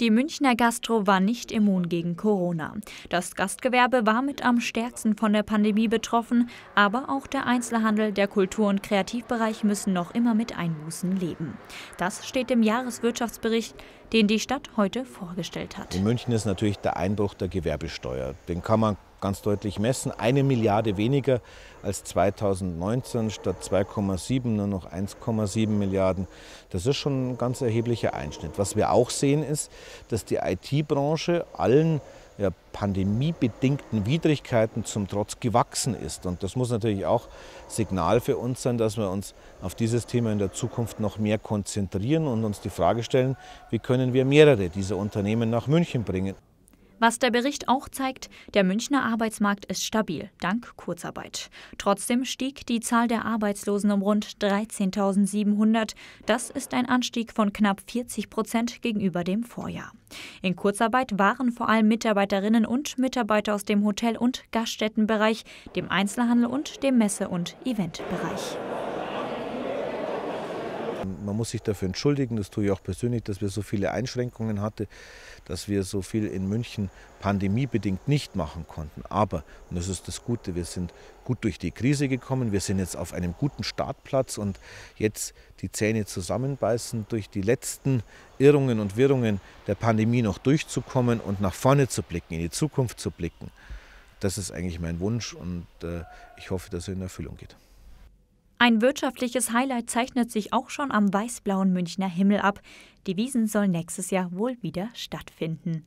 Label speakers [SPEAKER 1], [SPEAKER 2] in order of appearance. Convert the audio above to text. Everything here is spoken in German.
[SPEAKER 1] Die Münchner Gastro war nicht immun gegen Corona. Das Gastgewerbe war mit am stärksten von der Pandemie betroffen, aber auch der Einzelhandel, der Kultur- und Kreativbereich müssen noch immer mit Einbußen leben. Das steht im Jahreswirtschaftsbericht, den die Stadt heute vorgestellt hat.
[SPEAKER 2] In München ist natürlich der Einbruch der Gewerbesteuer. Den kann man ganz deutlich messen. Eine Milliarde weniger als 2019, statt 2,7 nur noch 1,7 Milliarden. Das ist schon ein ganz erheblicher Einschnitt. Was wir auch sehen ist, dass die IT-Branche allen ja, pandemiebedingten Widrigkeiten zum Trotz gewachsen ist. Und das muss natürlich auch Signal für uns sein, dass wir uns auf dieses Thema in der Zukunft noch mehr konzentrieren und uns die Frage stellen, wie können wir mehrere dieser Unternehmen nach München bringen.
[SPEAKER 1] Was der Bericht auch zeigt, der Münchner Arbeitsmarkt ist stabil, dank Kurzarbeit. Trotzdem stieg die Zahl der Arbeitslosen um rund 13.700. Das ist ein Anstieg von knapp 40 Prozent gegenüber dem Vorjahr. In Kurzarbeit waren vor allem Mitarbeiterinnen und Mitarbeiter aus dem Hotel- und Gaststättenbereich, dem Einzelhandel und dem Messe- und Eventbereich.
[SPEAKER 2] Man muss sich dafür entschuldigen, das tue ich auch persönlich, dass wir so viele Einschränkungen hatten, dass wir so viel in München pandemiebedingt nicht machen konnten. Aber, und das ist das Gute, wir sind gut durch die Krise gekommen, wir sind jetzt auf einem guten Startplatz und jetzt die Zähne zusammenbeißen, durch die letzten Irrungen und Wirrungen der Pandemie noch durchzukommen und nach vorne zu blicken, in die Zukunft zu blicken. Das ist eigentlich mein Wunsch und äh, ich hoffe, dass er in Erfüllung geht.
[SPEAKER 1] Ein wirtschaftliches Highlight zeichnet sich auch schon am weißblauen Münchner Himmel ab. Die Wiesen sollen nächstes Jahr wohl wieder stattfinden.